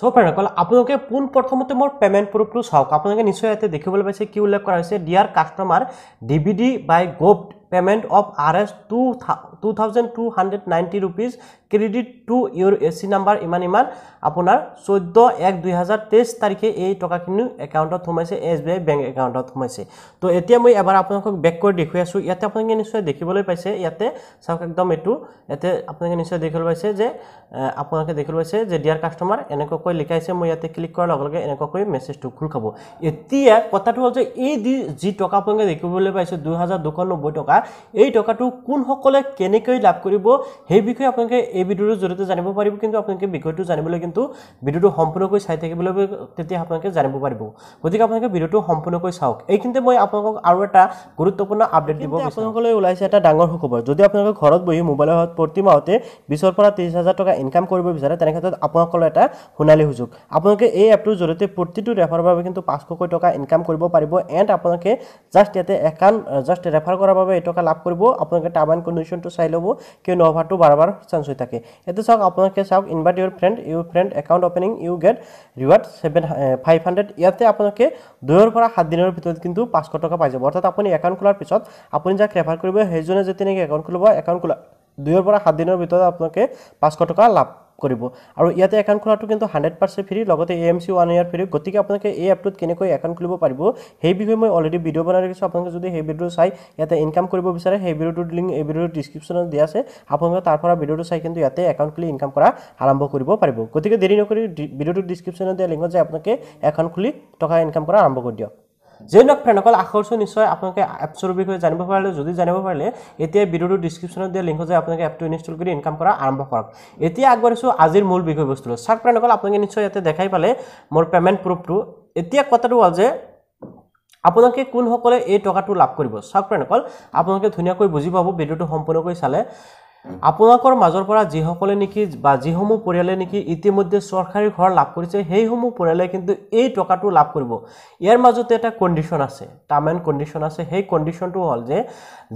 চ' ফ্ৰেণ্ডসকল আপোনালোকে পোন প্ৰথমতে মোৰ পে'মেণ্ট প্ৰুফটো চাওক আপোনালোকে নিশ্চয় ইয়াতে দেখিবলৈ পাইছে কি উল্লেখ কৰা হৈছে dear customer D B D by gov payment of RS 2290 rupees credit to your AC number iman iman apunar 14 1 2023 tarike ei taka kinu account of humaise SBI bank account of humaise to etia moi ebar apunakok back code dekhi asu yate apunake আপোনাকে দেখিলোছে যে deer customer এনেক কই লিখাইছে মই ইয়াতে click কৰা লগলগে এনেক কই মেসেজটো খুল খাব এতিয়া কথাটো হল যে এই জি টকা আপোনাকে দেখিবলৈ পাইছে 2092 টকা টকা এই টকাটো কোনসকলে কেনেকৈ লাভ কৰিব সেই বিষয়ে আপোনালোকে এই ভিডিঅ'টোৰ জৰিয়তে জানিব পাৰিব কিন্তু আপোনালোকে বিষয়টো জানিবলৈ কিন্তু ভিডিঅ'টো সম্পূৰ্ণকৈ চাই থাকিবলৈ তেতিয়া আপোনালোকে জানিব পাৰিব গতিকে আপোনালোকে ভিডিঅ'টো সম্পূৰ্ণকৈ চাওক এইখিনিতে মই আপোনালোকক আৰু এটা গুৰুত্বপূৰ্ণ আপডেট দিব আপোনালোকলৈ ওলাইছে এটা ডাঙৰ সুখবৰ যদি আপোনালোকে ঘৰত বহি মোবাইলৰ প্ৰতি মাহতে বিছৰ পৰা ত্ৰিছ হাজাৰ টকা ইনকাম কৰিব বিচাৰে তেনে ক্ষেত্ৰত আপোনালোকৰ এটা সোণালী সুযোগ আপোনালোকে এই এপটোৰ জৰিয়তে প্ৰতিটো ৰেফাৰৰ বাবে কিন্তু পাঁচশকৈ টকা ইনকাম কৰিব পাৰিব এণ্ড আপোনালোকে জাষ্ট ইয়াতে একাউণ্ট জাষ্ট ৰেফাৰ কৰাৰ বাবে টাকা লাভ করব আপনাদের টার্ম অ্যান্ড কন্ডিশনটা চাই লব কেউ নভারটো বারবার চান্স হয়ে থাকে এতে চাক আপনাদের চাক invite your friend your friend account opening you get reward seven five hundred ইয়াতে আপনাদের দুইয়ের সাত দিনের ভিতর কিন্তু পাঁচশো টাকা পাই যাব অর্থাৎ আপনি অ্যাকাউন্ট খোলার পিছত আপনি যাক রেফার করবেন সেইজনে যেতে নাকি অ্যাকাউন্ট খুলব অ্যাকাউন্ট খোলা দুইয়ের সাত দিনের ভিতর আপনাদের পাঁচশো টাকা লাভ কৰিব আৰু ইয়াতে একাউণ্ট খোলাটো কিন্তু হাণ্ড্ৰেড পাৰ্চেণ্ট ফ্ৰী লগতে A M C one year free গতিকে আপোনালোকে এই এপটোত কেনেকৈ একাউণ্ট খুলিব পাৰিব সেই বিষয়ে মই অলৰেডি ভিডিঅ' বনাই ৰাখিছোঁ আপোনালোকে যদি সেই ভিডিঅ'টো চাই ইয়াতে ইনকাম কৰিব বিচাৰে সেই ভিডিঅ'টোৰ লিংক এই ভিডিঅ'টো ডিছক্ৰিপশ্যনত দিয়া আছে আপোনালোকে তাৰ পৰা ভিডিঅ'টো চাই কিন্তু ইয়াতে একাউণ্ট খুলি ইনকাম কৰা আৰম্ভ কৰিব পাৰিব গতিকে দেৰি নকৰি ভিডিঅ'টোৰ ডিছক্ৰিপশ্যনত দিয়া লিংকত যে আপোনালোকে একাউণ্ট খুলি টকা ইনকাম কৰা আৰম্ভ কৰি দিয়ক যে নহওক ফ্ৰেণ্ড অকল আখৰটো নিশ্চয় আপোনালোকে এপছৰ বিষয়ে জানিব পাৰিলে যদি জানিব পাৰিলে এতিয়া ভিডিঅ'টোৰ ডিছক্ৰিপশ্যনত দিয়া লিংক হৈ যায় আপোনালোকে এপটো ইনষ্টল কৰি ইনকাম কৰা আৰম্ভ কৰক এতিয়া আগবাঢ়িছোঁ আজিৰ মূল বিষয়বস্তুলৈ চাৰ ফ্ৰেণ্ড অকল আপোনালোকে নিশ্চয় ইয়াতে দেখাই পালে মোৰ পে'মেণ্ট প্ৰুফটো এতিয়া কথাটো হ'ল যে আপোনালোকে কোনসকলে এই টকাটো লাভ কৰিব চাওক ফ্ৰেণ্ড অকল আপোনালোকে ধুনীয়াকৈ বুজি পাব ভিডিঅ'টো সম্পূৰ্ণকৈ চালে আপোনালোকৰ মাজৰ পৰা যিসকলে নেকি বা যিসমূহ পৰিয়ালে নেকি ইতিমধ্যে চৰকাৰী ঘৰ লাভ কৰিছে সেইসমূহ পৰিয়ালে কিন্তু এই টকাটো লাভ কৰিব ইয়াৰ মাজতে এটা কণ্ডিশ্যন আছে টাৰ্ম এণ্ড কণ্ডিশ্যন আছে সেই কণ্ডিশ্যনটো হ'ল যে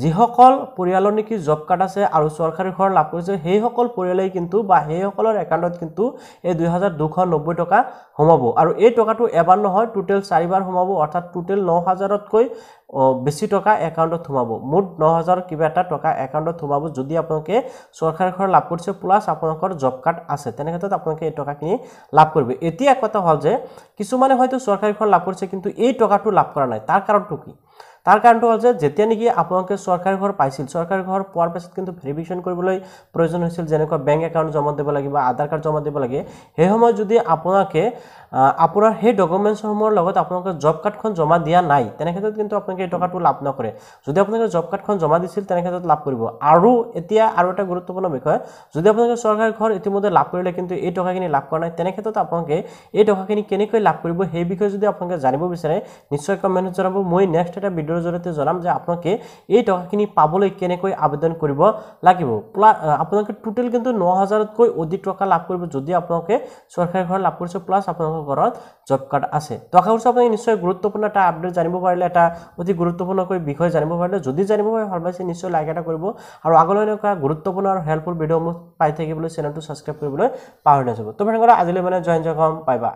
যিসকল পৰিয়ালৰ নেকি জব কাৰ্ড আছে আৰু চৰকাৰী ঘৰ লাভ কৰিছে সেইসকল পৰিয়ালে কিন্তু বা সেইসকলৰ একাউণ্টত কিন্তু এই দুই হাজাৰ দুশ নব্বৈ টকা সোমাব আৰু এই টকাটো এবাৰ নহয় টোটেল চাৰিবাৰ সোমাব অৰ্থাৎ টোটেল ন হাজাৰতকৈ বেছি টকা একাউণ্টত সোমাব মুঠ ন হাজাৰ কিবা এটা টকা একাউণ্টত সোমাব যদি আপোনালোকে আপোনালোকে চৰকাৰী ঘৰ লাভ কৰিছে প্লাছ আপোনালোকৰ জব কাৰ্ড আছে তেনে ক্ষেত্ৰত আপোনালোকে এই টকাখিনি লাভ কৰিব এতিয়া কথা হ'ল যে কিছুমানে হয়তো চৰকাৰী ঘৰ লাভ কৰিছে কিন্তু এই টকাটো লাভ কৰা নাই তাৰ কাৰণটো কি তাৰ কাৰণটো হ'ল যে যেতিয়া নেকি আপোনালোকে চৰকাৰী ঘৰ পাইছিল চৰকাৰী ঘৰ পোৱাৰ পিছত কিন্তু ভেৰিফিকেশ্যন কৰিবলৈ প্ৰয়োজন হৈছিল যেনেকুৱা বেংক একাউণ্ট জমা দিব লাগিব আধাৰ কাৰ্ড জমা দিব লাগে সেই সময়ত যদি আপোনালোকে আপোনাৰ সেই ডকুমেণ্টছসমূহৰ লগত আপোনালোকে জব কাৰ্ডখন জমা দিয়া নাই তেনেক্ষেত্ৰত কিন্তু আপোনালোকে এই টকাটো লাভ নকৰে যদি আপোনালোকে জব কাৰ্ডখন জমা দিছিল তেনেক্ষেত্ৰত লাভ কৰিব আৰু এতিয়া আৰু এটা গুৰুত্বপূৰ্ণ বিষয় যদি আপোনালোকে চৰকাৰী ঘৰ ইতিমধ্যে লাভ কৰিলে কিন্তু এই টকাখিনি লাভ কৰা নাই তেনেক্ষেত্ৰত আপোনালোকে এই টকাখিনি কেনেকৈ লাভ কৰিব সেই বিষয়ে যদি আপোনালোকে জানিব বিচাৰে নিশ্চয় কমেণ্ট জনাব মই নেক্সট এটা ভিডিঅ' ভিডিওর জড়িয়ে জানাম যে আপনাকে এই টাকাখিন পাবলে কেন আবেদন করব লাগিব প্লাস আপনাদের টোটেল কিন্তু ন হাজারতক অধিক টাকা লাভ করবে যদি আপনাকে সরকারি ঘর লাভ করেছে প্লাস আপনার ঘর জব কার্ড আছে তো আশা করছি আপনাকে নিশ্চয়ই গুরুত্বপূর্ণ একটা আপডেট জানিলে একটা অতি গুরুত্বপূর্ণ বিষয় জানিলে যদি জানিবলে ভাল পাইছে নিশ্চয়ই লাইক এটা করব আর আগলে এনেকা গুরুত্বপূর্ণ আর হেল্পফুল ভিডিও পাই থাকবে চ্যানেলটি সাবস্ক্রাইব করবলে পাহরি নাযাব তো ভাই আজিলে মানে জয়েন জগম পাইবা